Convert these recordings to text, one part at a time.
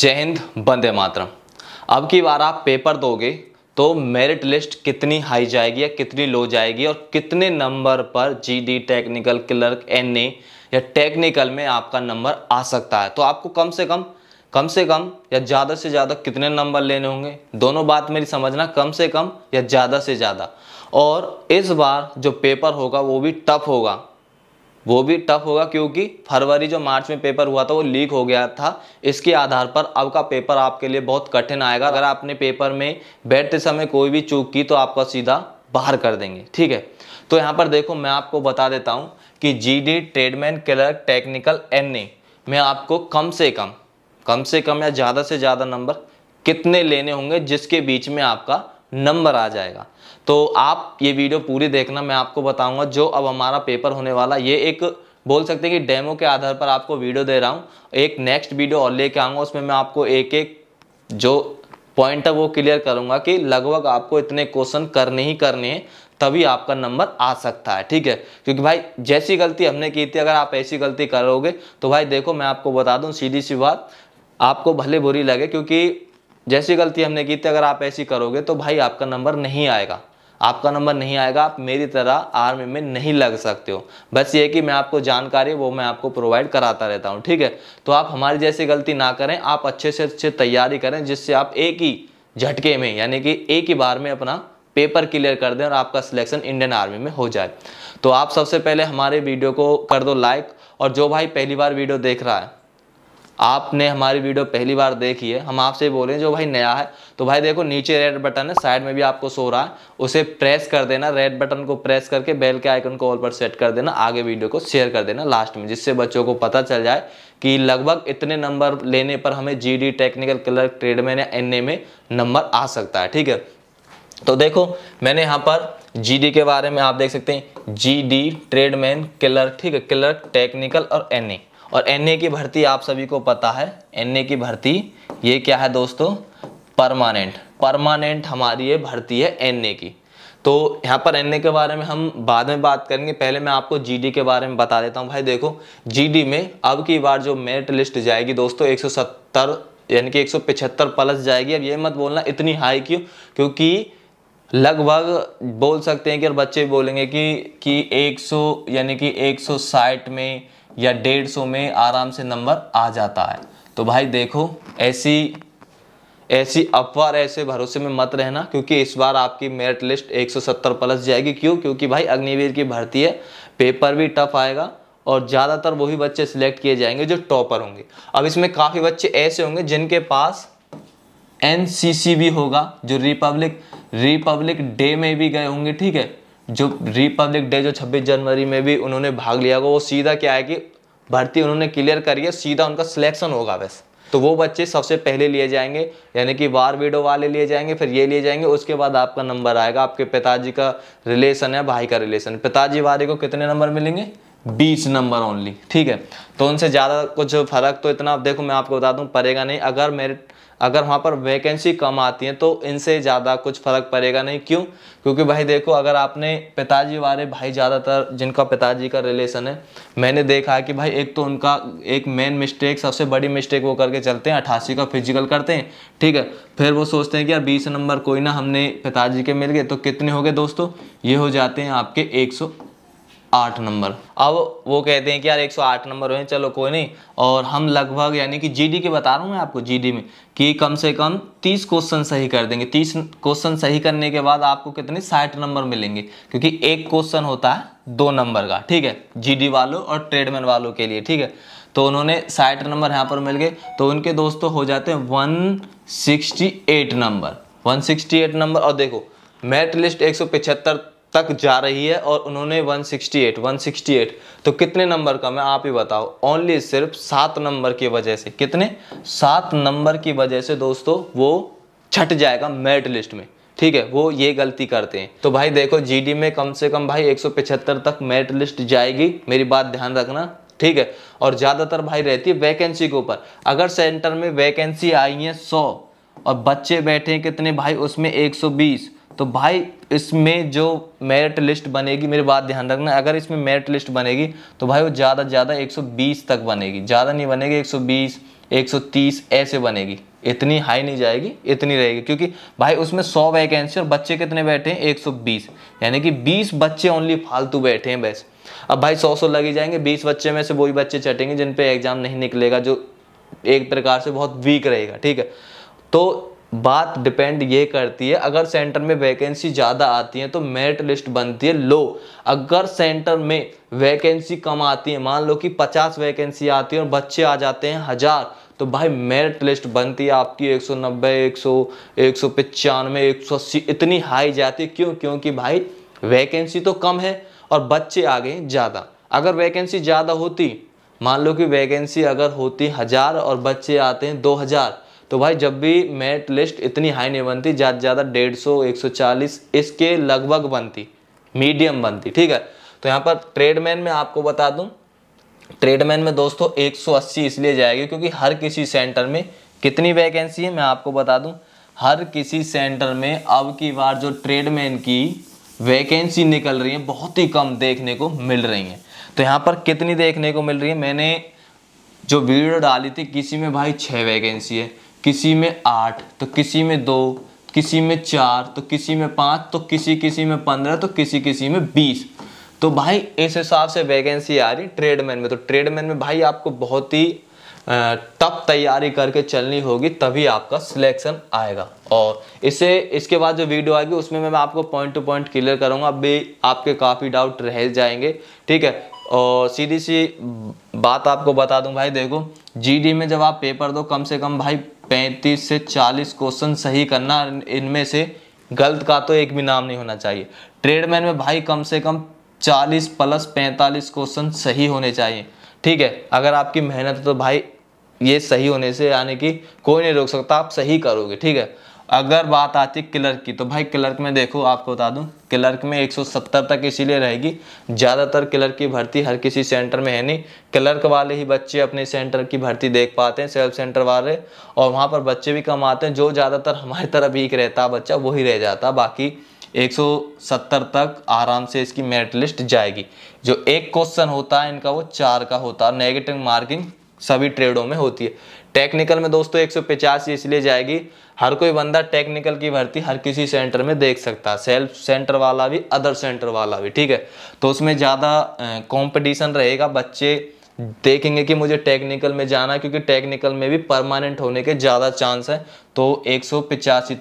जय हिंद बंदे मातरम अब की बार आप पेपर दोगे तो मेरिट लिस्ट कितनी हाई जाएगी या कितनी लो जाएगी और कितने नंबर पर जीडी टेक्निकल क्लर्क एनए या टेक्निकल में आपका नंबर आ सकता है तो आपको कम से कम कम से कम या ज़्यादा से ज़्यादा कितने नंबर लेने होंगे दोनों बात मेरी समझना कम से कम या ज़्यादा से ज़्यादा और इस बार जो पेपर होगा वो भी टफ होगा वो भी टफ होगा क्योंकि फरवरी जो मार्च में पेपर हुआ था वो लीक हो गया था इसके आधार पर अब का पेपर आपके लिए बहुत कठिन आएगा अगर आपने पेपर में बैठते समय कोई भी चूक की तो आपका सीधा बाहर कर देंगे ठीक है तो यहाँ पर देखो मैं आपको बता देता हूँ कि G D tradesman clerk technical N A में आपको कम से कम कम से कम या ज़्यादा से ज़्यादा नंबर कितने लेने होंगे जिसके बीच में आपका नंबर आ जाएगा तो आप ये वीडियो पूरी देखना मैं आपको बताऊंगा जो अब हमारा पेपर होने वाला ये एक बोल सकते हैं कि डेमो के आधार पर आपको वीडियो दे रहा हूँ एक नेक्स्ट वीडियो और लेके आऊँगा उसमें मैं आपको एक एक जो पॉइंट है वो क्लियर करूँगा कि लगभग आपको इतने क्वेश्चन करने ही करने हैं तभी आपका नंबर आ सकता है ठीक है क्योंकि भाई जैसी गलती हमने की थी अगर आप ऐसी गलती करोगे तो भाई देखो मैं आपको बता दूँ सीधी सी बात आपको भले बुरी लगे क्योंकि जैसी गलती हमने की थी अगर आप ऐसी करोगे तो भाई आपका नंबर नहीं आएगा आपका नंबर नहीं आएगा आप मेरी तरह आर्मी में नहीं लग सकते हो बस ये कि मैं आपको जानकारी वो मैं आपको प्रोवाइड कराता रहता हूँ ठीक है तो आप हमारी जैसी गलती ना करें आप अच्छे से अच्छे तैयारी करें जिससे आप एक ही झटके में यानी कि एक ही बार में अपना पेपर क्लियर कर दें और आपका सिलेक्शन इंडियन आर्मी में हो जाए तो आप सबसे पहले हमारे वीडियो को कर दो लाइक और जो भाई पहली बार वीडियो देख रहा है आपने हमारी वीडियो पहली बार देखी है हम आपसे बोले जो भाई नया है तो भाई देखो नीचे रेड बटन है साइड में भी आपको सो रहा है उसे प्रेस कर देना रेड बटन को प्रेस करके बेल के आइकन को ऑल पर सेट कर देना आगे वीडियो को शेयर कर देना लास्ट में जिससे बच्चों को पता चल जाए कि लगभग इतने नंबर लेने पर हमें जी टेक्निकल क्लर्क ट्रेड में या एन में नंबर आ सकता है ठीक है तो देखो मैंने यहाँ पर जी के बारे में आप देख सकते हैं डी ट्रेडमैन क्लर्क ठीक है क्लर्क टेक्निकल और एन और एन की भर्ती आप सभी को पता है एन की भर्ती ये क्या है दोस्तों परमानेंट परमानेंट हमारी ये भर्ती है एन की तो यहाँ पर एन के बारे में हम बाद में बात करेंगे पहले मैं आपको जी के बारे में बता देता हूँ भाई देखो जी में अब की बार जो मेरिट लिस्ट जाएगी दोस्तों एक यानी कि एक प्लस जाएगी अब ये मत बोलना इतनी हाई क्यों क्योंकि लगभग बोल सकते हैं कि और बच्चे बोलेंगे कि कि 100 यानी कि 160 में या डेढ़ सौ में आराम से नंबर आ जाता है तो भाई देखो ऐसी ऐसी अफवाह ऐसे भरोसे में मत रहना क्योंकि इस बार आपकी मेरिट लिस्ट 170 प्लस जाएगी क्यों क्योंकि भाई अग्निवीर की भर्ती है पेपर भी टफ आएगा और ज़्यादातर वही बच्चे सिलेक्ट किए जाएंगे जो टॉपर होंगे अब इसमें काफ़ी बच्चे ऐसे होंगे जिनके पास एन भी होगा जो रिपब्लिक रिपब्लिक डे में भी गए होंगे ठीक है जो रिपब्लिक डे जो 26 जनवरी में भी उन्होंने भाग लिया होगा वो सीधा क्या है कि भर्ती उन्होंने क्लियर करी है सीधा उनका सिलेक्शन होगा बस तो वो बच्चे सबसे पहले लिए जाएंगे यानी कि वार वीडो वाले लिए जाएंगे फिर ये लिए जाएंगे उसके बाद आपका नंबर आएगा आपके पिताजी का रिलेशन है भाई का रिलेशन पिताजी वाले को कितने नंबर मिलेंगे बीस नंबर ओनली ठीक है तो उनसे ज़्यादा कुछ फ़र्क तो इतना देखो मैं आपको बता दूँ पड़ेगा नहीं अगर मेरे अगर वहाँ पर वैकेंसी कम आती है तो इनसे ज़्यादा कुछ फ़र्क पड़ेगा नहीं क्यों क्योंकि भाई देखो अगर आपने पिताजी वाले भाई ज़्यादातर जिनका पिताजी का रिलेशन है मैंने देखा है कि भाई एक तो उनका एक मेन मिस्टेक सबसे बड़ी मिस्टेक वो करके चलते हैं अठासी का फिजिकल करते हैं ठीक है फिर वो सोचते हैं कि यार बीस नंबर कोई ना हमने पिताजी के मिल गए तो कितने हो गए दोस्तों ये हो जाते हैं आपके एक आठ नंबर अब वो कहते हैं कि यार 108 नंबर हुए चलो कोई नहीं और हम लगभग यानी कि जीडी के बता रहा हूँ मैं आपको जीडी में कि कम से कम 30 क्वेश्चन सही कर देंगे 30 क्वेश्चन सही करने के बाद आपको कितने साठ नंबर मिलेंगे क्योंकि एक क्वेश्चन होता है दो नंबर का ठीक है जीडी वालों और ट्रेडमैन वालों के लिए ठीक है तो उन्होंने साठ नंबर यहाँ पर मिल गए तो उनके दोस्तों तो हो जाते हैं one sixty eight number one sixty eight number और देखो मेरिट लिस्ट एक सौ पिछहत्तर तक जा रही है और उन्होंने 168 168 तो कितने नंबर कम है आप ही बताओ ओनली सिर्फ सात नंबर की वजह से कितने सात नंबर की वजह से दोस्तों वो छट जाएगा मेरिट लिस्ट में ठीक है वो ये गलती करते हैं तो भाई देखो जीडी में कम से कम भाई 175 तक मेरिट लिस्ट जाएगी मेरी बात ध्यान रखना ठीक है और ज़्यादातर भाई रहती है वैकेंसी के ऊपर अगर सेंटर में वैकेंसी आई है सौ और बच्चे बैठे कितने भाई उसमें एक तो भाई इसमें जो मेरिट लिस्ट बनेगी मेरी बात ध्यान रखना अगर इसमें मेरिट लिस्ट बनेगी तो भाई वो ज़्यादा ज़्यादा 120 तक बनेगी ज़्यादा नहीं बनेगी 120 130 ऐसे बनेगी इतनी हाई नहीं जाएगी इतनी रहेगी क्योंकि भाई उसमें 100 वैकेंसी और बच्चे कितने बैठे हैं 120 यानी कि 20 बच्चे ओनली फालतू बैठे हैं बस अब भाई सौ सौ लगे जाएंगे बीस बच्चे में से वही बच्चे चटेंगे जिन पर एग्ज़ाम नहीं निकलेगा जो एक प्रकार से बहुत वीक रहेगा ठीक है तो बात डिपेंड ये करती है अगर सेंटर में वैकेंसी ज़्यादा आती है तो मेरिट लिस्ट बनती है लो अगर सेंटर में वैकेंसी कम आती है मान लो कि पचास वैकेंसी आती है और बच्चे आ जाते हैं हज़ार तो भाई मेरिट लिस्ट बनती है आपकी 190, 100, सौ 180 इतनी हाई जाती है क्यों क्योंकि भाई वैकेंसी तो कम है और बच्चे आ गए ज़्यादा अगर वैकेंसी ज़्यादा होती मान लो कि वैकेंसी अगर होती हज़ार और बच्चे आते हैं दो हज़ार तो भाई जब भी मेरिट लिस्ट इतनी हाई नहीं बनती ज़्यादा ज़्यादा डेढ़ सौ एक सौ चालीस इसके लगभग बनती मीडियम बनती ठीक है तो यहाँ पर ट्रेडमैन में आपको बता दूँ ट्रेडमैन में दोस्तों अस्सी इसलिए जाएगी क्योंकि हर किसी सेंटर में कितनी वैकेंसी है मैं आपको बता दूं हर किसी सेंटर में अब की बार जो ट्रेडमैन की वैकेंसी निकल रही है बहुत ही कम देखने को मिल रही है तो यहाँ पर कितनी देखने को मिल रही है मैंने जो वीडियो डाली थी किसी में भाई छः वैकेंसी है किसी में आठ तो किसी में दो किसी में चार तो किसी में पाँच तो किसी किसी में पंद्रह तो किसी किसी में बीस तो भाई इस हिसाब से वैकेंसी आ रही ट्रेडमैन में तो ट्रेडमैन में भाई आपको बहुत ही तब तैयारी करके चलनी होगी तभी आपका सिलेक्शन आएगा और इसे इसके बाद जो वीडियो आएगी उसमें मैं आपको पॉइंट टू पॉइंट क्लियर करूँगा अभी आपके काफ़ी डाउट रह जाएंगे ठीक है और सीधी सी बात आपको बता दूं भाई देखो जीडी में जब आप पेपर दो कम से कम भाई 35 से 40 क्वेश्चन सही करना इनमें से गलत का तो एक भी नाम नहीं होना चाहिए ट्रेडमैन में भाई कम से कम 40 प्लस 45 क्वेश्चन सही होने चाहिए ठीक है अगर आपकी मेहनत तो भाई ये सही होने से यानी कि कोई नहीं रोक सकता आप सही करोगे ठीक है अगर बात आती है क्लर्क की तो भाई क्लर्क में देखो आपको बता दूं क्लर्क में 170 तक इसीलिए रहेगी ज़्यादातर क्लर्क की भर्ती हर किसी सेंटर में है नहीं क्लर्क वाले ही बच्चे अपने सेंटर की भर्ती देख पाते हैं सेल्फ सेंटर वाले और वहाँ पर बच्चे भी कम आते हैं जो ज़्यादातर हमारी तरफ वीक रहता बच्चा वही रह जाता बाकी 170 तक आराम से इसकी मेरिट लिस्ट जाएगी जो एक क्वेश्चन होता है इनका वो चार का होता है नेगेटिव मार्किंग सभी ट्रेडों में होती है टेक्निकल में दोस्तों एक सौ इसलिए जाएगी हर कोई बंदा टेक्निकल की भर्ती हर किसी सेंटर में देख सकता है सेल्फ सेंटर वाला भी अदर सेंटर वाला भी ठीक है तो उसमें ज़्यादा कंपटीशन रहेगा बच्चे देखेंगे कि मुझे टेक्निकल में जाना है क्योंकि टेक्निकल में भी परमानेंट होने के ज़्यादा चांस है तो एक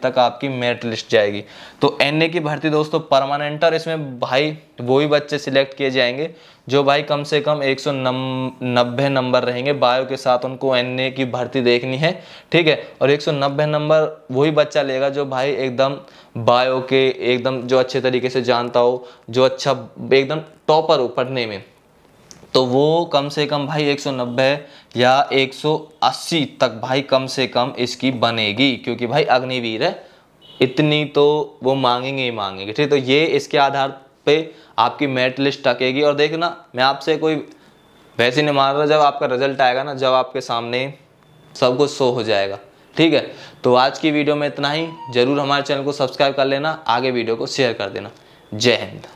तक आपकी मेरिट लिस्ट जाएगी तो एन की भर्ती दोस्तों परमानेंट और इसमें भाई वही बच्चे सिलेक्ट किए जाएंगे जो भाई कम से कम एक नब्बे नंबर रहेंगे बायो के साथ उनको एन की भर्ती देखनी है ठीक है और नब्बे नंबर वही बच्चा लेगा जो भाई एकदम बायो के एकदम जो अच्छे तरीके से जानता हो जो अच्छा एकदम टॉपर हो पढ़ने में तो वो कम से कम भाई 190 या 180 तक भाई कम से कम इसकी बनेगी क्योंकि भाई अग्निवीर है इतनी तो वो मांगेंगे ही मांगेंगे ठीक तो ये इसके आधार पे आपकी मेरिट लिस्ट टकेगी और देखना मैं आपसे कोई वैसे नहीं मार रहा जब आपका रिजल्ट आएगा ना जब आपके सामने सब कुछ शो हो जाएगा ठीक है तो आज की वीडियो में इतना ही ज़रूर हमारे चैनल को सब्सक्राइब कर लेना आगे वीडियो को शेयर कर देना जय हिंद